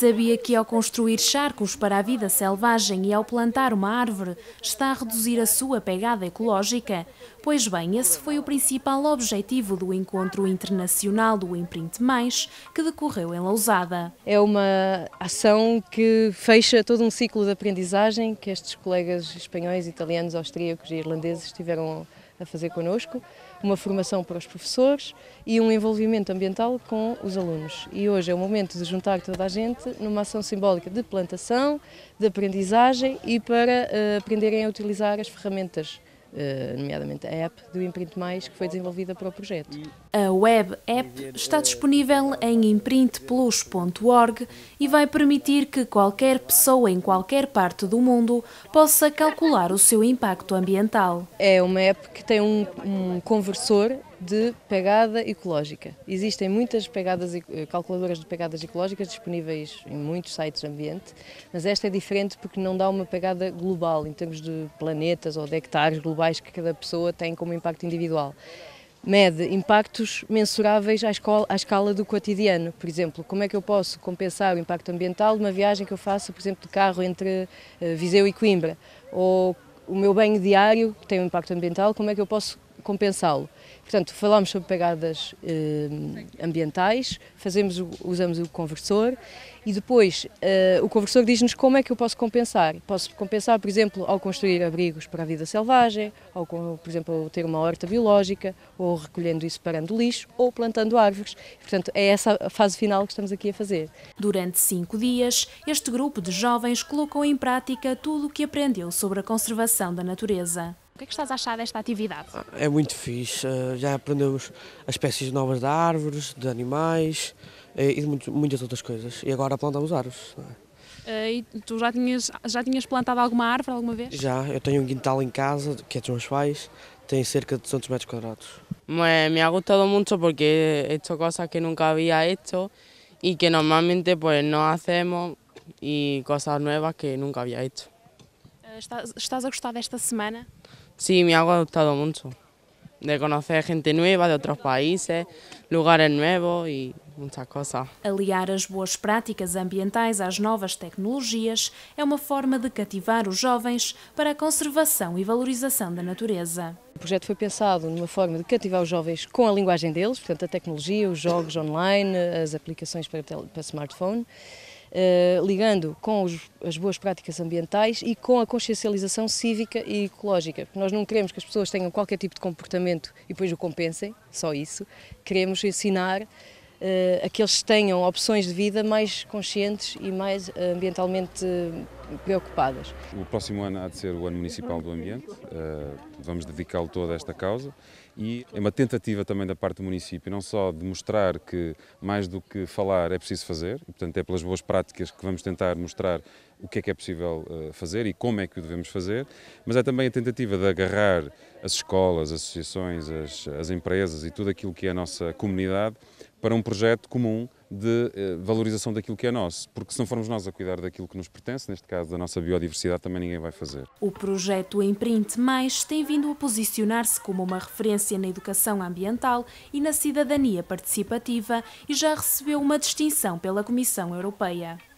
Sabia que ao construir charcos para a vida selvagem e ao plantar uma árvore, está a reduzir a sua pegada ecológica? Pois bem, esse foi o principal objetivo do Encontro Internacional do Imprint Mais, que decorreu em Lousada. É uma ação que fecha todo um ciclo de aprendizagem que estes colegas espanhóis, italianos, austríacos e irlandeses tiveram a fazer connosco, uma formação para os professores e um envolvimento ambiental com os alunos. E hoje é o momento de juntar toda a gente numa ação simbólica de plantação, de aprendizagem e para uh, aprenderem a utilizar as ferramentas eh, nomeadamente a app do Imprint Mais, que foi desenvolvida para o projeto. A web app está disponível em imprintplus.org e vai permitir que qualquer pessoa em qualquer parte do mundo possa calcular o seu impacto ambiental. É uma app que tem um, um conversor de pegada ecológica. Existem muitas pegadas, eh, calculadoras de pegadas ecológicas disponíveis em muitos sites ambiente, mas esta é diferente porque não dá uma pegada global em termos de planetas ou de hectares globais que cada pessoa tem como impacto individual mede impactos mensuráveis à, escola, à, escala do cotidiano. Por exemplo, como é que eu posso compensar o impacto ambiental de uma viagem que eu faço, por exemplo, de carro entre eh, Viseu e Coimbra? Ou o meu banho diário, que tem um impacto ambiental, como é que eu posso compensá-lo. Portanto, falámos sobre pegadas eh, ambientais, fazemos, usamos o conversor e depois eh, o conversor diz-nos como é que eu posso compensar. Posso compensar, por exemplo, ao construir abrigos para a vida selvagem, ou por exemplo, ter uma horta biológica, ou recolhendo e separando lixo, ou plantando árvores. Portanto, é essa a fase final que estamos aqui a fazer. Durante cinco dias, este grupo de jovens colocou em prática tudo o que aprendeu sobre a conservação da natureza que é que estás a achar desta atividade? É muito fixe, eh, já aprendemos as espécies novas de árvores, de animais eh, e de muitas outras coisas. E agora plantamos árvores. É? Eh, e tu já tinhas, já tinhas plantado alguma árvore alguma vez? Já, eu tenho um quintal em casa, que é de meus pais, tem cerca de 200 metros quadrados. Me, me ha gustado mucho porque he hecho cosas que nunca había hecho y que normalmente pues no hacemos y cosas nuevas que nunca había hecho. Estás, estás a gostar desta semana? Sí, me ha gustado mucho. De conocer gente nueva de otros países, lugares nuevos e muitas coisas. Aliar as boas práticas ambientais às novas tecnologias é uma forma de cativar os jovens para a conservação e valorização da natureza. O projeto foi pensado numa forma de cativar os jovens com a linguagem deles, portanto, a tecnologia, os jogos online, as aplicações para, para smartphone. Eh, ligando com os, as boas práticas ambientais e com a consciencialização cívica e ecológica. Nós não queremos que as pessoas tenham qualquer tipo de comportamento e depois o compensem, só isso. Queremos ensinar eh, a que eles tenham opções de vida mais conscientes e mais eh, ambientalmente preocupadas. O próximo ano há de ser o ano municipal do ambiente, eh, vamos dedicá-lo todo a esta causa e é uma tentativa também da parte do município, não só de mostrar que mais do que falar é preciso fazer, e, portanto é pelas boas práticas que vamos tentar mostrar o que é que é possível eh, fazer e como é que o devemos fazer, mas é também a tentativa de agarrar as escolas, as associações, as, as empresas e tudo aquilo que é a nossa comunidade para um projeto comum de eh, valorização daquilo que é nosso, porque se não formos nós a cuidar daquilo que nos pertence, neste caso da nossa biodiversidade, também ninguém vai fazer. O projeto Imprint Mais tem vindo a posicionar-se como uma referência na educação ambiental e na cidadania participativa e já recebeu uma distinção pela Comissão Europeia.